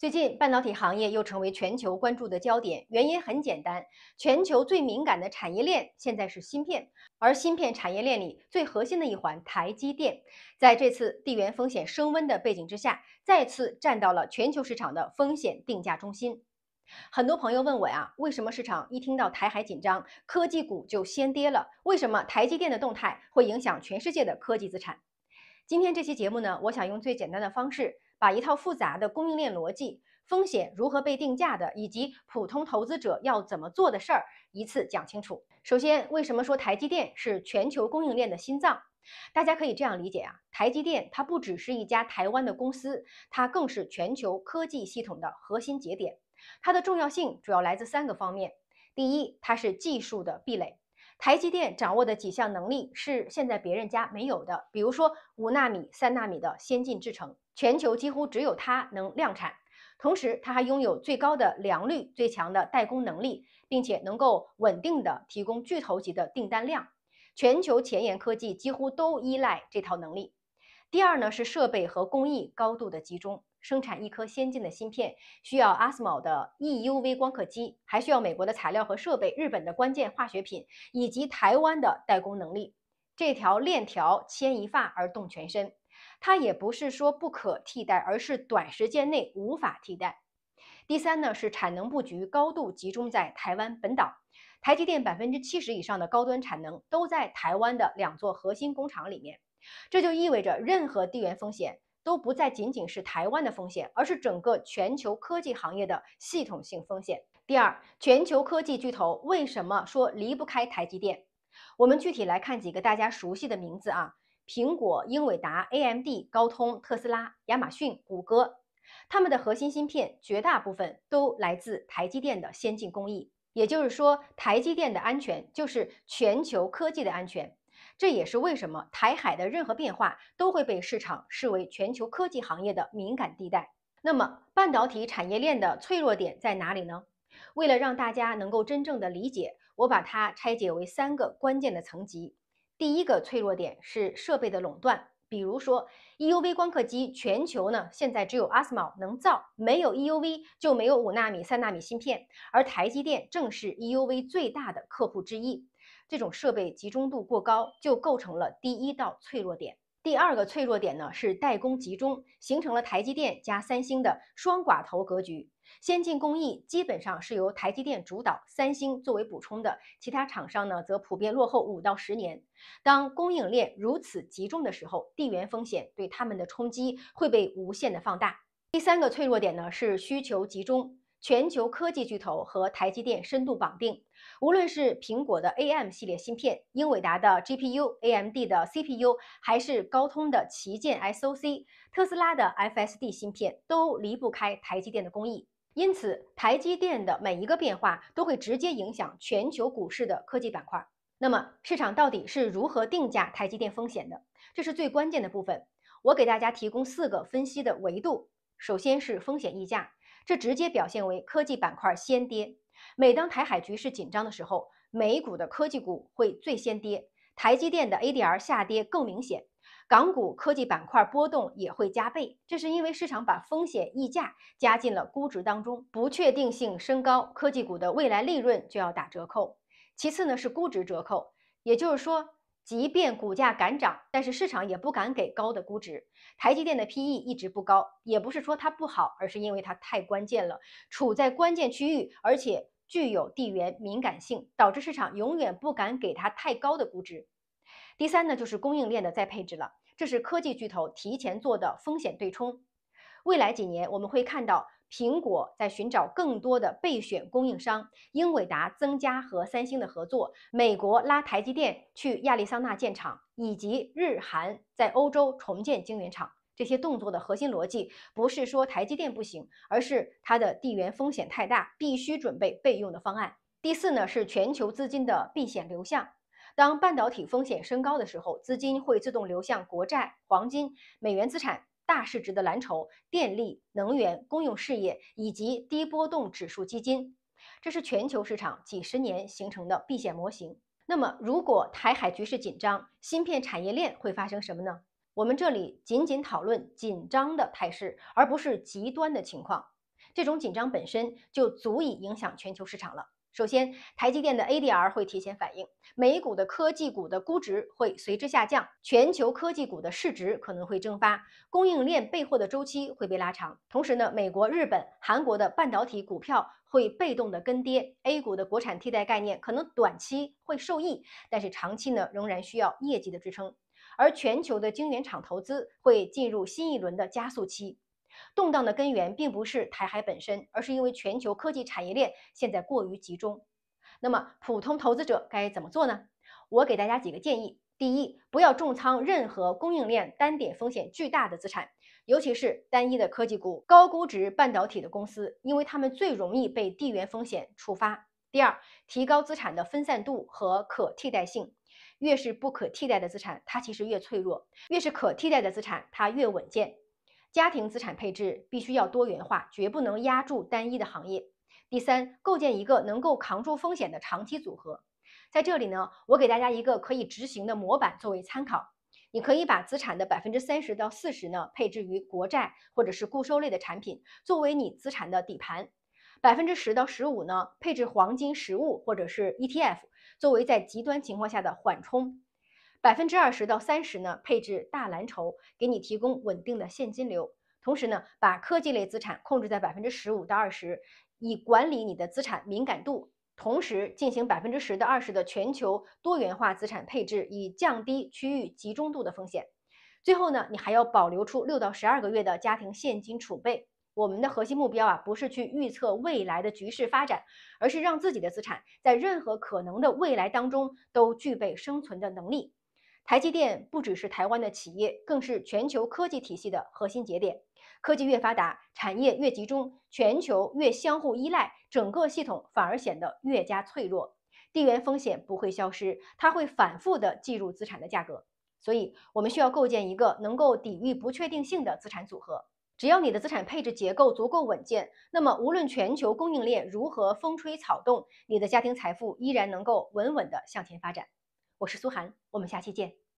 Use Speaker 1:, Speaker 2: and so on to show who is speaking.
Speaker 1: 最近，半导体行业又成为全球关注的焦点。原因很简单，全球最敏感的产业链现在是芯片，而芯片产业链里最核心的一环——台积电，在这次地缘风险升温的背景之下，再次站到了全球市场的风险定价中心。很多朋友问我呀，为什么市场一听到台海紧张，科技股就先跌了？为什么台积电的动态会影响全世界的科技资产？今天这期节目呢，我想用最简单的方式。把一套复杂的供应链逻辑、风险如何被定价的，以及普通投资者要怎么做的事儿，一次讲清楚。首先，为什么说台积电是全球供应链的心脏？大家可以这样理解啊，台积电它不只是一家台湾的公司，它更是全球科技系统的核心节点。它的重要性主要来自三个方面：第一，它是技术的壁垒。台积电掌握的几项能力是现在别人家没有的，比如说五纳米、三纳米的先进制程，全球几乎只有它能量产。同时，它还拥有最高的良率、最强的代工能力，并且能够稳定的提供巨头级的订单量。全球前沿科技几乎都依赖这套能力。第二呢，是设备和工艺高度的集中。生产一颗先进的芯片，需要 ASML 的 EUV 光刻机，还需要美国的材料和设备，日本的关键化学品，以及台湾的代工能力。这条链条牵一发而动全身，它也不是说不可替代，而是短时间内无法替代。第三呢，是产能布局高度集中在台湾本岛，台积电百分之七十以上的高端产能都在台湾的两座核心工厂里面，这就意味着任何地缘风险。都不再仅仅是台湾的风险，而是整个全球科技行业的系统性风险。第二，全球科技巨头为什么说离不开台积电？我们具体来看几个大家熟悉的名字啊，苹果、英伟达、AMD、高通、特斯拉、亚马逊、谷歌，他们的核心芯片绝大部分都来自台积电的先进工艺。也就是说，台积电的安全就是全球科技的安全。这也是为什么台海的任何变化都会被市场视为全球科技行业的敏感地带。那么，半导体产业链的脆弱点在哪里呢？为了让大家能够真正的理解，我把它拆解为三个关键的层级。第一个脆弱点是设备的垄断，比如说 EUV 光刻机，全球呢现在只有 ASML 能造，没有 EUV 就没有五纳米、三纳米芯片，而台积电正是 EUV 最大的客户之一。这种设备集中度过高，就构成了第一道脆弱点。第二个脆弱点呢，是代工集中，形成了台积电加三星的双寡头格局。先进工艺基本上是由台积电主导，三星作为补充的，其他厂商呢则普遍落后五到十年。当供应链如此集中的时候，地缘风险对他们的冲击会被无限的放大。第三个脆弱点呢，是需求集中。全球科技巨头和台积电深度绑定，无论是苹果的 A M 系列芯片、英伟达的 G P U、A M D 的 C P U，还是高通的旗舰 S O C、特斯拉的 F S D 芯片，都离不开台积电的工艺。因此，台积电的每一个变化都会直接影响全球股市的科技板块。那么，市场到底是如何定价台积电风险的？这是最关键的部分。我给大家提供四个分析的维度，首先是风险溢价。这直接表现为科技板块先跌。每当台海局势紧张的时候，美股的科技股会最先跌，台积电的 ADR 下跌更明显。港股科技板块波动也会加倍，这是因为市场把风险溢价加进了估值当中，不确定性升高，科技股的未来利润就要打折扣。其次呢是估值折扣，也就是说。即便股价敢涨，但是市场也不敢给高的估值。台积电的 P E 一直不高，也不是说它不好，而是因为它太关键了，处在关键区域，而且具有地缘敏感性，导致市场永远不敢给它太高的估值。第三呢，就是供应链的再配置了，这是科技巨头提前做的风险对冲。未来几年我们会看到。苹果在寻找更多的备选供应商，英伟达增加和三星的合作，美国拉台积电去亚利桑那建厂，以及日韩在欧洲重建晶圆厂。这些动作的核心逻辑不是说台积电不行，而是它的地缘风险太大，必须准备备用的方案。第四呢，是全球资金的避险流向。当半导体风险升高的时候，资金会自动流向国债、黄金、美元资产。大市值的蓝筹、电力、能源、公用事业以及低波动指数基金，这是全球市场几十年形成的避险模型。那么，如果台海局势紧张，芯片产业链会发生什么呢？我们这里仅仅讨论紧张的态势，而不是极端的情况。这种紧张本身就足以影响全球市场了。首先，台积电的 ADR 会提前反应，美股的科技股的估值会随之下降，全球科技股的市值可能会蒸发，供应链备货的周期会被拉长。同时呢，美国、日本、韩国的半导体股票会被动的跟跌，A 股的国产替代概念可能短期会受益，但是长期呢，仍然需要业绩的支撑。而全球的晶圆厂投资会进入新一轮的加速期。动荡的根源并不是台海本身，而是因为全球科技产业链现在过于集中。那么普通投资者该怎么做呢？我给大家几个建议：第一，不要重仓任何供应链单点风险巨大的资产，尤其是单一的科技股、高估值半导体的公司，因为它们最容易被地缘风险触发。第二，提高资产的分散度和可替代性。越是不可替代的资产，它其实越脆弱；越是可替代的资产，它越稳健。家庭资产配置必须要多元化，绝不能压住单一的行业。第三，构建一个能够扛住风险的长期组合。在这里呢，我给大家一个可以执行的模板作为参考。你可以把资产的百分之三十到四十呢配置于国债或者是固收类的产品，作为你资产的底盘。百分之十到十五呢配置黄金实物或者是 ETF，作为在极端情况下的缓冲。百分之二十到三十呢，配置大蓝筹，给你提供稳定的现金流。同时呢，把科技类资产控制在百分之十五到二十，以管理你的资产敏感度。同时进行百分之十到二十的全球多元化资产配置，以降低区域集中度的风险。最后呢，你还要保留出六到十二个月的家庭现金储备。我们的核心目标啊，不是去预测未来的局势发展，而是让自己的资产在任何可能的未来当中都具备生存的能力。台积电不只是台湾的企业，更是全球科技体系的核心节点。科技越发达，产业越集中，全球越相互依赖，整个系统反而显得越加脆弱。地缘风险不会消失，它会反复的计入资产的价格。所以，我们需要构建一个能够抵御不确定性的资产组合。只要你的资产配置结构足够稳健，那么无论全球供应链如何风吹草动，你的家庭财富依然能够稳稳的向前发展。我是苏涵，我们下期见。